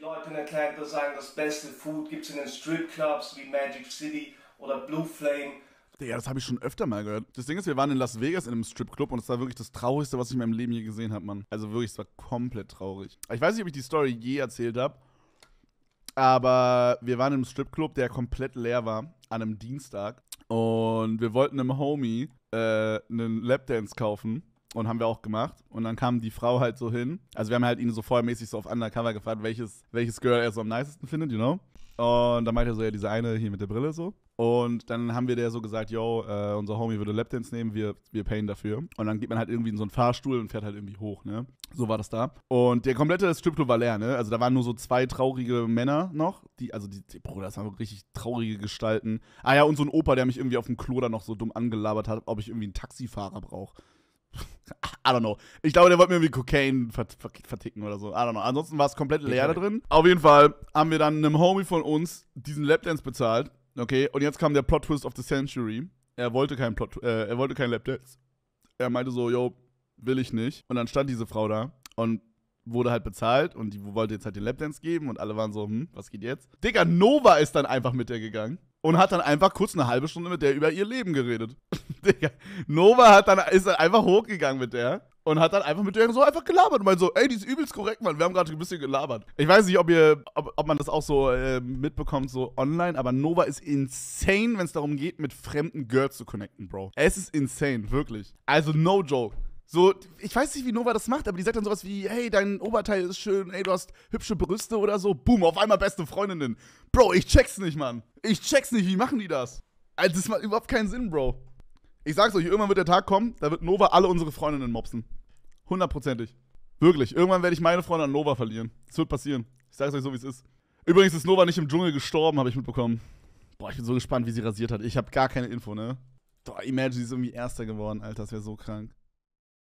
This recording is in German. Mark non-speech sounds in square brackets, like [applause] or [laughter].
Die Leute in Atlanta sagen, das beste Food gibt es in den Stripclubs wie Magic City oder Blue Flame. Digga, das habe ich schon öfter mal gehört. Das Ding ist, wir waren in Las Vegas in einem Stripclub und es war wirklich das Traurigste, was ich in meinem Leben je gesehen habe, Mann. Also wirklich, es war komplett traurig. Ich weiß nicht, ob ich die Story je erzählt habe, aber wir waren in im Stripclub, der komplett leer war, an einem Dienstag. Und wir wollten einem Homie äh, einen Lapdance kaufen. Und haben wir auch gemacht. Und dann kam die Frau halt so hin. Also wir haben halt ihn so vormäßig so auf Undercover gefragt, welches, welches Girl er so am nicesten findet, you know? Und dann meinte er so, ja, diese eine hier mit der Brille so. Und dann haben wir der so gesagt, yo, äh, unser Homie würde Lapdance nehmen, wir, wir payen dafür. Und dann geht man halt irgendwie in so einen Fahrstuhl und fährt halt irgendwie hoch, ne? So war das da. Und der komplette Stripclub war leer, ne? Also da waren nur so zwei traurige Männer noch. Die, also die, die Bruder, das waren richtig traurige Gestalten. Ah ja, und so ein Opa, der mich irgendwie auf dem Klo da noch so dumm angelabert hat, ob ich irgendwie einen Taxifahrer brauche. [laughs] I don't know. Ich glaube, der wollte mir irgendwie Cocaine vert verticken oder so. I don't know. Ansonsten war es komplett leer da drin. Auf jeden Fall haben wir dann einem Homie von uns diesen Lapdance bezahlt. Okay, und jetzt kam der Plot Twist of the Century. Er wollte keinen Plot, äh, er wollte keinen Lapdance. Er meinte so, yo, will ich nicht. Und dann stand diese Frau da und wurde halt bezahlt und die wollte jetzt halt den Lapdance geben und alle waren so, hm, was geht jetzt? Digga, Nova ist dann einfach mit der gegangen und hat dann einfach kurz eine halbe Stunde mit der über ihr Leben geredet. [laughs] Digga, Nova hat dann, ist dann einfach hochgegangen mit der und hat dann einfach mit der so einfach gelabert und meint so, ey, die ist übelst korrekt, Mann, wir haben gerade ein bisschen gelabert. Ich weiß nicht, ob ihr, ob, ob man das auch so äh, mitbekommt, so online, aber Nova ist insane, wenn es darum geht, mit fremden Girls zu connecten, Bro. Es ist insane, wirklich. Also no joke. So, ich weiß nicht, wie Nova das macht, aber die sagt dann sowas wie, hey, dein Oberteil ist schön, ey, du hast hübsche Brüste oder so. Boom, auf einmal beste Freundinnen. Bro, ich check's nicht, Mann. Ich check's nicht, wie machen die das? Also, das macht überhaupt keinen Sinn, Bro. Ich sag's euch, irgendwann wird der Tag kommen, da wird Nova alle unsere Freundinnen mopsen. Hundertprozentig. Wirklich, irgendwann werde ich meine Freundin an Nova verlieren. Das wird passieren. Ich sag's euch so, wie es ist. Übrigens ist Nova nicht im Dschungel gestorben, habe ich mitbekommen. Boah, ich bin so gespannt, wie sie rasiert hat. Ich habe gar keine Info, ne? Doch, imagine, sie ist irgendwie Erster geworden, Alter, das wäre so krank.